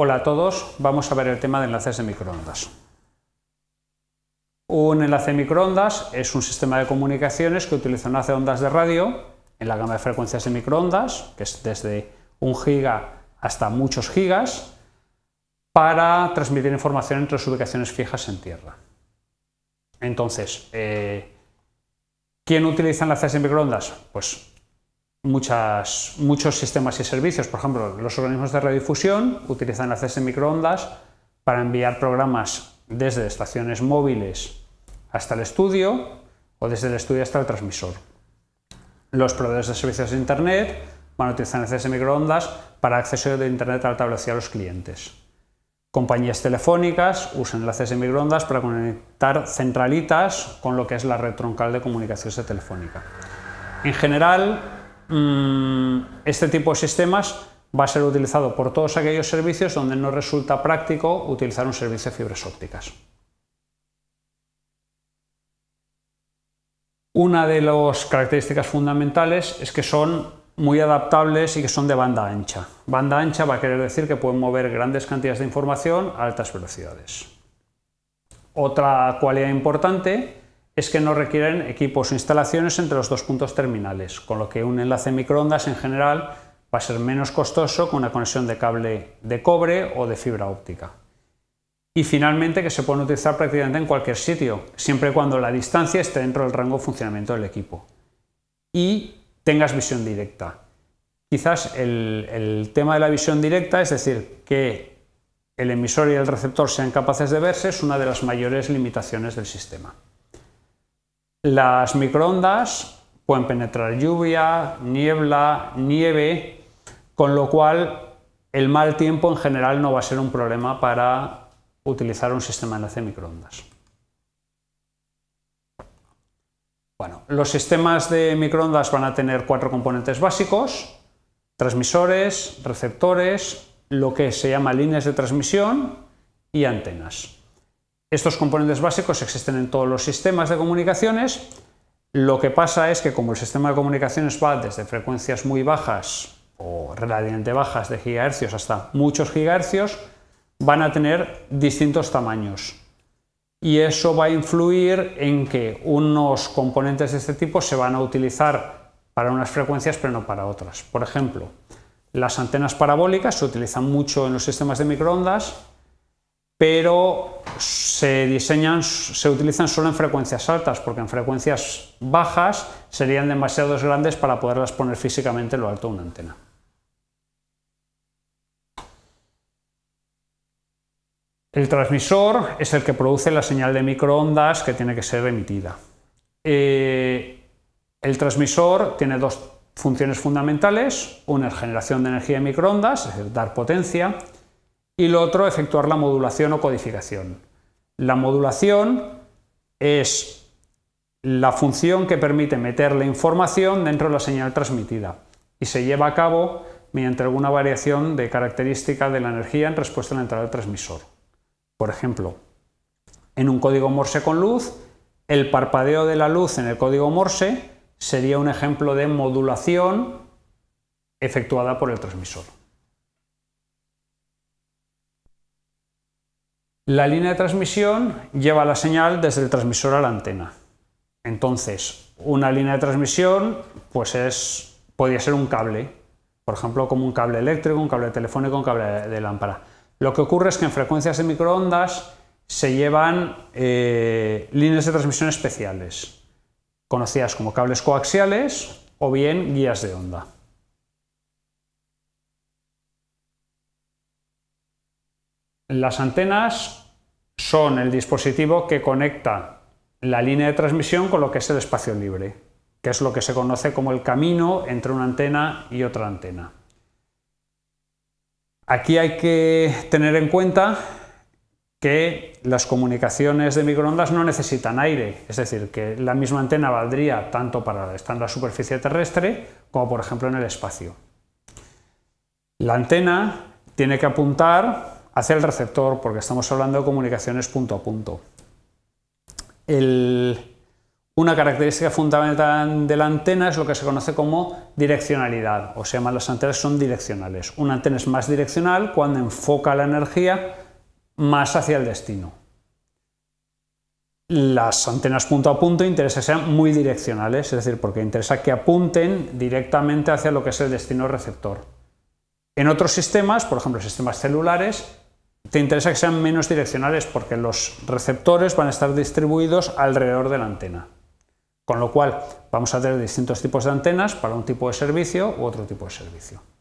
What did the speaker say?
Hola a todos, vamos a ver el tema de enlaces de microondas. Un enlace de microondas es un sistema de comunicaciones que utiliza enlace de ondas de radio en la gama de frecuencias de microondas, que es desde un giga hasta muchos gigas, para transmitir información entre sus ubicaciones fijas en tierra. Entonces, eh, ¿quién utiliza enlaces de microondas? Pues muchos sistemas y servicios. Por ejemplo, los organismos de radiodifusión utilizan enlaces de microondas para enviar programas desde estaciones móviles hasta el estudio o desde el estudio hasta el transmisor. Los proveedores de servicios de Internet van a utilizar enlaces de microondas para acceso de Internet a alta velocidad a los clientes. Compañías telefónicas usan enlaces de microondas para conectar centralitas con lo que es la red troncal de comunicaciones de telefónica. En general, Mm, este tipo de sistemas va a ser utilizado por todos aquellos servicios donde no resulta práctico utilizar un servicio de fibras ópticas. Una de las características fundamentales es que son muy adaptables y que son de banda ancha. Banda ancha va a querer decir que pueden mover grandes cantidades de información a altas velocidades. Otra cualidad importante es que no requieren equipos o instalaciones entre los dos puntos terminales, con lo que un enlace microondas en general va a ser menos costoso con una conexión de cable de cobre o de fibra óptica. Y finalmente que se pueden utilizar prácticamente en cualquier sitio, siempre y cuando la distancia esté dentro del rango de funcionamiento del equipo y tengas visión directa. Quizás el tema de la visión directa, es decir, que el emisor y el receptor sean capaces de verse, es una de las mayores limitaciones del sistema. Las microondas pueden penetrar lluvia, niebla, nieve, con lo cual el mal tiempo en general no va a ser un problema para utilizar un sistema de microondas. Bueno, los sistemas de microondas van a tener cuatro componentes básicos, transmisores, receptores, lo que se llama líneas de transmisión y antenas. Estos componentes básicos existen en todos los sistemas de comunicaciones. Lo que pasa es que como el sistema de comunicaciones va desde frecuencias muy bajas o relativamente bajas de gigahercios hasta muchos gigahercios, van a tener distintos tamaños. Y eso va a influir en que unos componentes de este tipo se van a utilizar para unas frecuencias pero no para otras. Por ejemplo, las antenas parabólicas se utilizan mucho en los sistemas de microondas pero se diseñan, se utilizan solo en frecuencias altas, porque en frecuencias bajas serían demasiados grandes para poderlas poner físicamente en lo alto de una antena. El transmisor es el que produce la señal de microondas que tiene que ser emitida. Eh, el transmisor tiene dos funciones fundamentales, una es generación de energía de microondas, es decir, dar potencia, y lo otro, efectuar la modulación o codificación. La modulación es la función que permite meter la información dentro de la señal transmitida y se lleva a cabo mediante alguna variación de característica de la energía en respuesta a la entrada del transmisor. Por ejemplo, en un código Morse con luz, el parpadeo de la luz en el código Morse sería un ejemplo de modulación efectuada por el transmisor. La línea de transmisión lleva la señal desde el transmisor a la antena. Entonces, una línea de transmisión, pues es, podría ser un cable, por ejemplo, como un cable eléctrico, un cable telefónico, un cable de lámpara. Lo que ocurre es que en frecuencias de microondas se llevan eh, líneas de transmisión especiales, conocidas como cables coaxiales o bien guías de onda. Las antenas son el dispositivo que conecta la línea de transmisión con lo que es el espacio libre, que es lo que se conoce como el camino entre una antena y otra antena. Aquí hay que tener en cuenta que las comunicaciones de microondas no necesitan aire, es decir, que la misma antena valdría tanto para estar en la superficie terrestre como por ejemplo en el espacio. La antena tiene que apuntar hacia el receptor, porque estamos hablando de comunicaciones punto a punto. una característica fundamental de la antena es lo que se conoce como direccionalidad, o sea, las antenas son direccionales. Una antena es más direccional cuando enfoca la energía más hacia el destino. Las antenas punto a punto interesa que sean muy direccionales, es decir, porque interesa que apunten directamente hacia lo que es el destino receptor. En otros sistemas, por ejemplo, sistemas celulares, te interesa que sean menos direccionales porque los receptores van a estar distribuidos alrededor de la antena. Con lo cual, vamos a tener distintos tipos de antenas para un tipo de servicio u otro tipo de servicio.